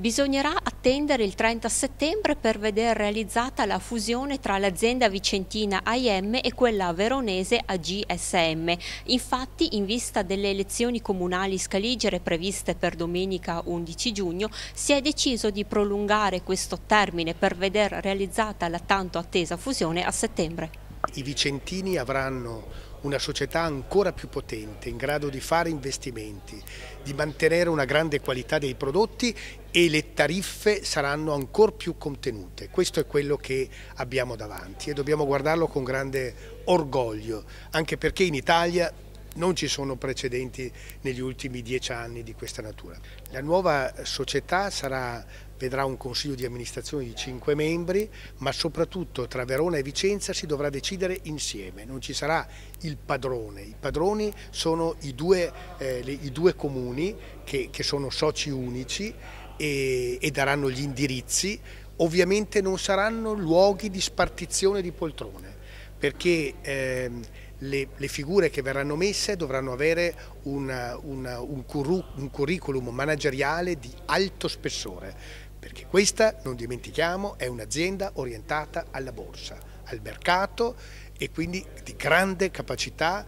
Bisognerà attendere il 30 settembre per vedere realizzata la fusione tra l'azienda vicentina AIM e quella veronese AGSM. Infatti, in vista delle elezioni comunali scaligere previste per domenica 11 giugno, si è deciso di prolungare questo termine per vedere realizzata la tanto attesa fusione a settembre. I vicentini avranno una società ancora più potente, in grado di fare investimenti, di mantenere una grande qualità dei prodotti e le tariffe saranno ancora più contenute. Questo è quello che abbiamo davanti e dobbiamo guardarlo con grande orgoglio, anche perché in Italia non ci sono precedenti negli ultimi dieci anni di questa natura. La nuova società sarà, vedrà un consiglio di amministrazione di cinque membri, ma soprattutto tra Verona e Vicenza si dovrà decidere insieme, non ci sarà il padrone, i padroni sono i due, eh, i due comuni che, che, sono soci unici e, e daranno gli indirizzi, ovviamente non saranno luoghi di spartizione di poltrone perché ehm, le, le, figure che verranno messe dovranno avere una, una, un, curru, un curriculum manageriale di alto spessore, perché questa, non dimentichiamo, è un'azienda orientata alla borsa al mercato e quindi di grande capacità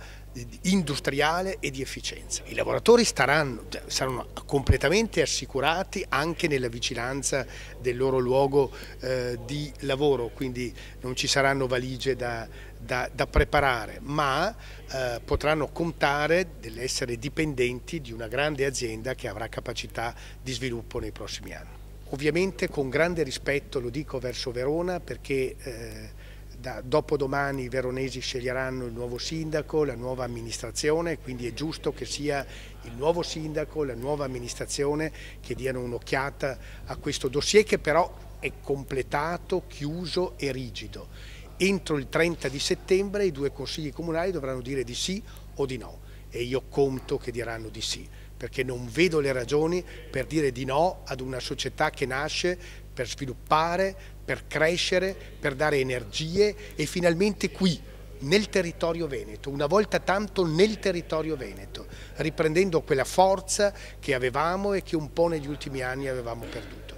industriale e di efficienza. I lavoratori staranno, cioè, saranno completamente assicurati anche nella vicinanza del loro luogo eh, di lavoro, quindi non ci saranno valigie da, da, da preparare, ma eh, potranno contare dell'essere dipendenti di una grande azienda che avrà capacità di sviluppo nei prossimi anni. Ovviamente con grande rispetto, lo dico verso Verona, perché eh, da, dopodomani i veronesi sceglieranno il nuovo sindaco, la nuova amministrazione, quindi è giusto che sia il nuovo sindaco, la nuova amministrazione che diano un'occhiata a questo dossier che però è completato, chiuso e rigido. Entro il 30 di settembre i due consigli comunali dovranno dire di sì o di no e io conto che diranno di sì perché non vedo le ragioni per dire di no ad una società che nasce per sviluppare, per crescere, per dare energie e finalmente qui, nel territorio veneto, una volta tanto nel territorio veneto, riprendendo quella forza che avevamo e che un po' negli ultimi anni avevamo perduto.